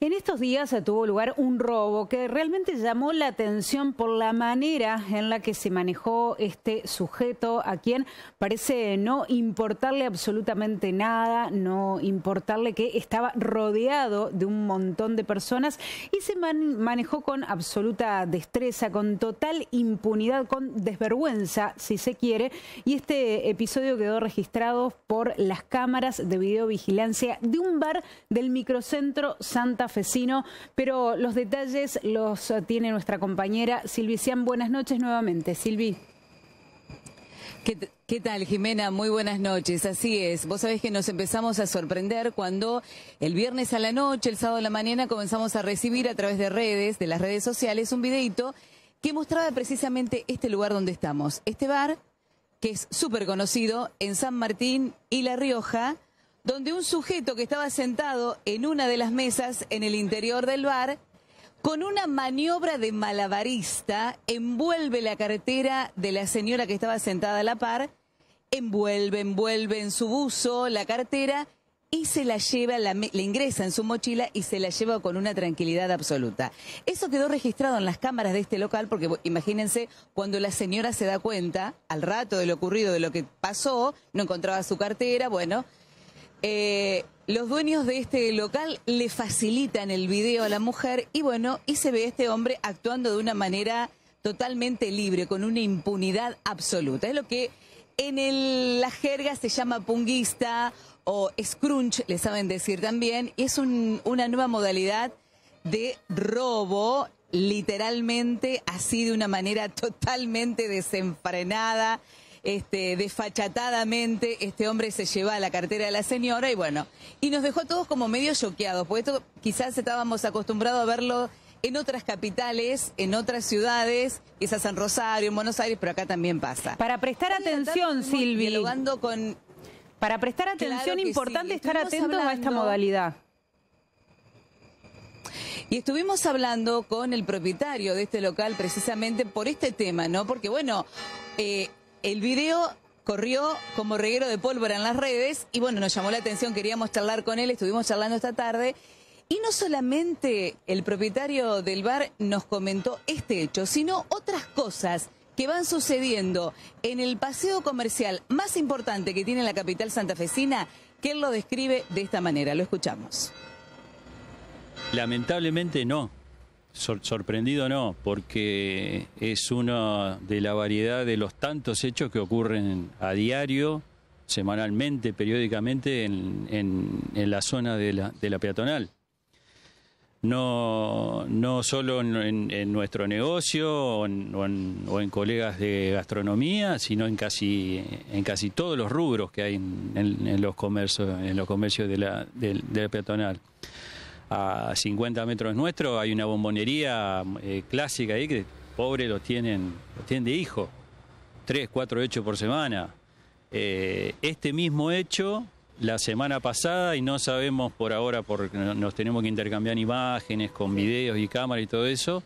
En estos días tuvo lugar un robo que realmente llamó la atención por la manera en la que se manejó este sujeto, a quien parece no importarle absolutamente nada, no importarle que estaba rodeado de un montón de personas y se manejó con absoluta destreza, con total impunidad, con desvergüenza, si se quiere. Y este episodio quedó registrado por las cámaras de videovigilancia de un bar del microcentro Santa ...cafecino, pero los detalles los eh, tiene nuestra compañera Silvician... Buenas noches nuevamente, Silvi. ¿Qué, tal, Jimena? Muy buenas noches. Así es. Vos sabés que nos empezamos a sorprender cuando el viernes a la noche, el sábado a la mañana, comenzamos a recibir a través de redes, de las redes sociales, un videito que mostraba precisamente este lugar donde estamos. Este bar, que es súper conocido en San Martín y La Rioja, donde un sujeto que estaba sentado en una de las mesas en el interior del bar, con una maniobra de malabarista, envuelve la cartera de la señora que estaba sentada a la par, envuelve, envuelve en su buzo la cartera y se la lleva, la, ingresa en su mochila y se la lleva con una tranquilidad absoluta. Eso quedó registrado en las cámaras de este local porque imagínense cuando la señora se da cuenta al rato de lo ocurrido, de lo que pasó, no encontraba su cartera, bueno, eh, los dueños de este local le facilitan el video a la mujer y bueno, y se ve este hombre actuando de una manera totalmente libre, con una impunidad absoluta. Es lo que en la jerga se llama punguista o scrunch, le saben decir también, y es una nueva modalidad de robo, literalmente así de una manera totalmente desenfrenada. Este, desfachatadamente este hombre se lleva la cartera de la señora y bueno, y nos dejó todos como medio choqueados, porque esto quizás estábamos acostumbrados a verlo en otras capitales, en otras ciudades, quizás San Rosario, en Buenos Aires, pero acá también pasa. Para prestar atención, Silvi. con... Para prestar atención, importante estar atentos a esta modalidad. Y estuvimos hablando con el propietario de este local precisamente por este tema, ¿no? Porque, bueno, eh, el video corrió como reguero de pólvora en las redes y bueno, nos llamó la atención, queríamos charlar con él, estuvimos charlando esta tarde. Y no solamente el propietario del bar nos comentó este hecho, sino otras cosas que van sucediendo en el paseo comercial más importante que tiene la capital santafesina, que él lo describe de esta manera. Lo escuchamos. Lamentablemente no sorprendido no, porque es una de la variedad de los tantos hechos que ocurren a diario, semanalmente, periódicamente en, en, la zona de la, de la peatonal. No, no solo en, nuestro negocio o, en, colegas de gastronomía, sino en casi, en casi todos los rubros que hay en, los, comercios, en los comercios de la, de la peatonal a 50 metros nuestro hay una bombonería eh, clásica ahí que pobre los tienen, los tienen de hijo, tres, cuatro hechos por semana. Eh, este mismo hecho la semana pasada y no sabemos por ahora, porque nos tenemos que intercambiar imágenes con videos y cámara y todo eso,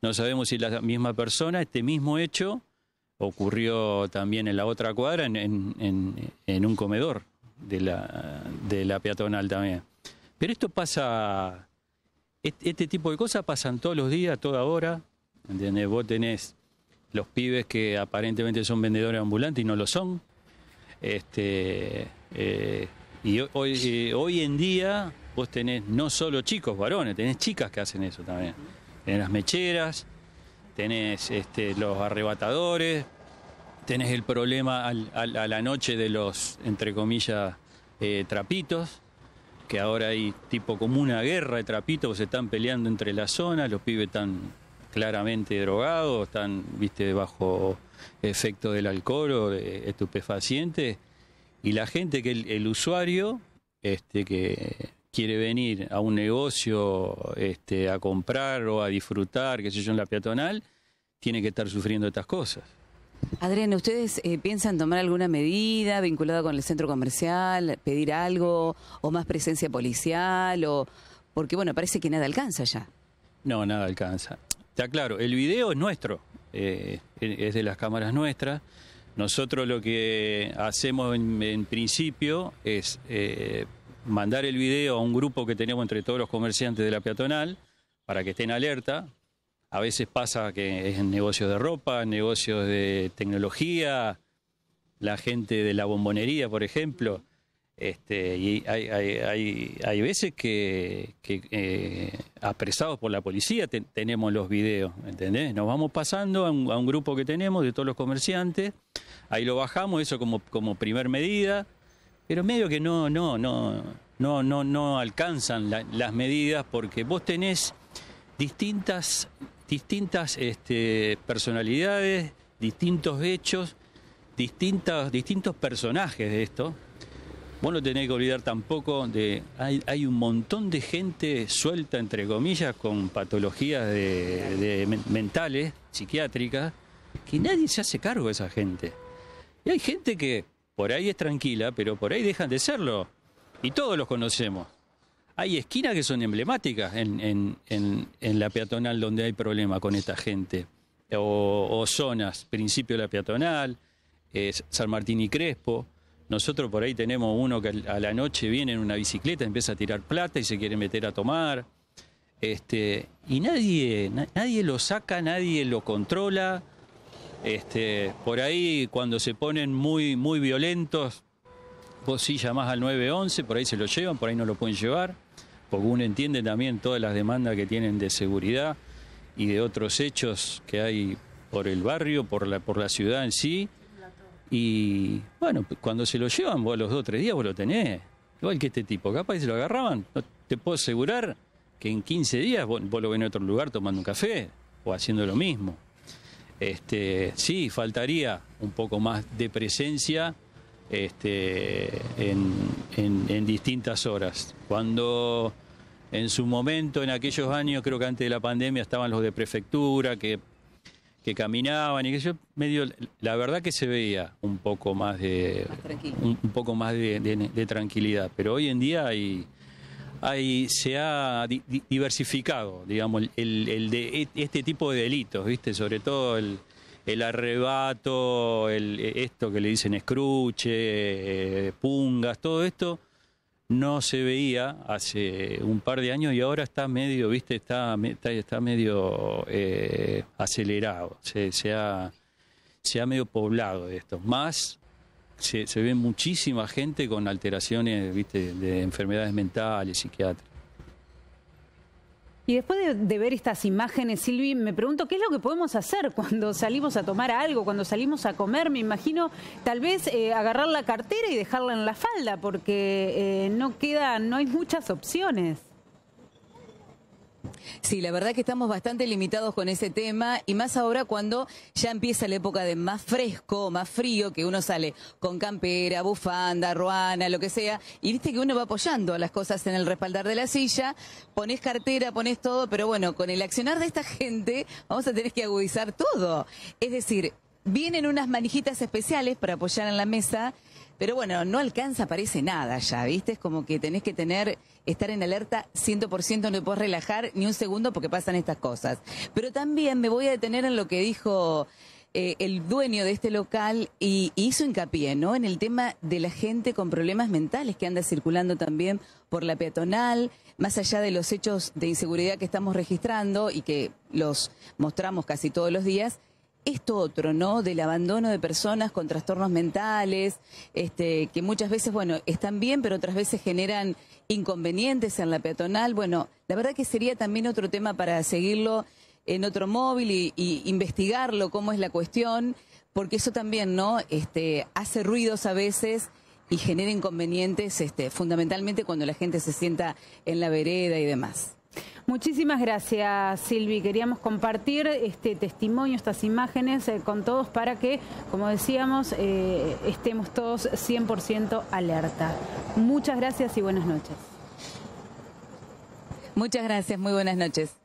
no sabemos si la misma persona, este mismo hecho ocurrió también en la otra cuadra, en, en, en un comedor de la, de la peatonal también. Pero esto pasa, este, tipo de cosas pasan todos los días, toda hora, Vos tenés los pibes que aparentemente son vendedores ambulantes y no lo son. Este, eh, y eh, hoy, en día vos tenés no solo chicos, varones, tenés chicas que hacen eso también. Tenés las mecheras, tenés este, los arrebatadores, tenés el problema a la noche de los, entre comillas, eh, trapitos que ahora hay tipo como una guerra de trapitos, se están peleando entre las zonas, los pibes están claramente drogados, están, viste, bajo efecto del alcohol o estupefacientes, y la gente que el, usuario, este, que quiere venir a un negocio este, a comprar o a disfrutar, qué sé yo, en la peatonal, tiene que estar sufriendo estas cosas. Adriana, ¿ustedes eh, piensan tomar alguna medida vinculada con el centro comercial, pedir algo o más presencia policial? o Porque, bueno, parece que nada alcanza ya. No, nada alcanza. Está claro, el video es nuestro, eh, es de las cámaras nuestras. Nosotros lo que hacemos en, principio es eh, mandar el video a un grupo que tenemos entre todos los comerciantes de la peatonal para que estén alerta, a veces pasa que es en negocios de ropa, negocios de tecnología, la gente de la bombonería, por ejemplo. Este, y hay, hay, veces que, eh, apresados por la policía tenemos los videos, ¿entendés? Nos vamos pasando a un, grupo que tenemos de todos los comerciantes, ahí lo bajamos, eso como, como primer medida, pero medio que no, no, no, no, no, no alcanzan las medidas porque vos tenés distintas distintas este, personalidades, distintos hechos, distintos, distintos personajes de esto. Vos no tenés que olvidar tampoco de. Hay, hay un montón de gente suelta, entre comillas, con patologías de, mentales, psiquiátricas, que nadie se hace cargo de esa gente. Y hay gente que por ahí es tranquila, pero por ahí dejan de serlo. Y todos los conocemos hay esquinas que son emblemáticas en, la peatonal donde hay problema con esta gente. O, zonas, principio de la peatonal, San Martín y Crespo. Nosotros por ahí tenemos uno que a la noche viene en una bicicleta, empieza a tirar plata y se quiere meter a tomar. Este, y nadie, nadie lo saca, nadie lo controla. Este, por ahí cuando se ponen muy, muy violentos, vos sí llamás al 911, por ahí se lo llevan, por ahí no lo pueden llevar porque uno entiende también todas las demandas que tienen de seguridad y de otros hechos que hay por el barrio, por la, por la ciudad en sí. Y bueno, cuando se lo llevan, vos a los dos o tres días vos lo tenés. Igual que este tipo, capaz se lo agarraban. No, te puedo asegurar que en 15 días vos, lo ven en otro lugar tomando un café o haciendo lo mismo. Este, sí, faltaría un poco más de presencia este, en, en distintas horas. Cuando en su momento, en aquellos años, creo que antes de la pandemia, estaban los de prefectura que, caminaban y que yo medio, la verdad que se veía un poco más de, un, poco más de, tranquilidad. Pero hoy en día hay, hay, se ha diversificado, digamos, el, de e, este tipo de delitos, ¿viste? Sobre todo el, arrebato, el, e, esto que le dicen escruche, eh, pungas, todo esto no se veía hace un par de años y ahora está medio, viste, está, está, medio eh, acelerado, se, ha, medio poblado esto. Más se, se ve muchísima gente con alteraciones, viste, de enfermedades mentales, psiquiátricas. Y después de, ver estas imágenes, Silvi, me pregunto qué es lo que podemos hacer cuando salimos a tomar algo, cuando salimos a comer. Me imagino tal vez eh, agarrar la cartera y dejarla en la falda, porque eh, no queda, no hay muchas opciones. Sí, la verdad que estamos bastante limitados con ese tema y más ahora cuando ya empieza la época de más fresco, más frío, que uno sale con campera, bufanda, ruana, lo que sea, y viste que uno va apoyando las cosas en el respaldar de la silla, pones cartera, pones todo, pero bueno, con el accionar de esta gente vamos a tener que agudizar todo. Es decir, Vienen unas manijitas especiales para apoyar en la mesa, pero bueno, no alcanza, parece nada ya, ¿viste? Es como que tenés que tener, estar en alerta 100%, no te podés relajar ni un segundo porque pasan estas cosas. Pero también me voy a detener en lo que dijo eh, el dueño de este local y, y hizo hincapié, ¿no? En el tema de la gente con problemas mentales que anda circulando también por la peatonal, más allá de los hechos de inseguridad que estamos registrando y que los mostramos casi todos los días, esto otro, ¿no? Del abandono de personas con trastornos mentales, este, que muchas veces, bueno, están bien, pero otras veces generan inconvenientes en la peatonal. Bueno, la verdad que sería también otro tema para seguirlo en otro móvil y, investigarlo, cómo es la cuestión, porque eso también, ¿no? Este, hace ruidos a veces y genera inconvenientes, este, fundamentalmente cuando la gente se sienta en la vereda y demás. Muchísimas gracias, Silvi. Queríamos compartir este testimonio, estas imágenes eh, con todos para que, como decíamos, eh, estemos todos 100% alerta. Muchas gracias y buenas noches. Muchas gracias, muy buenas noches.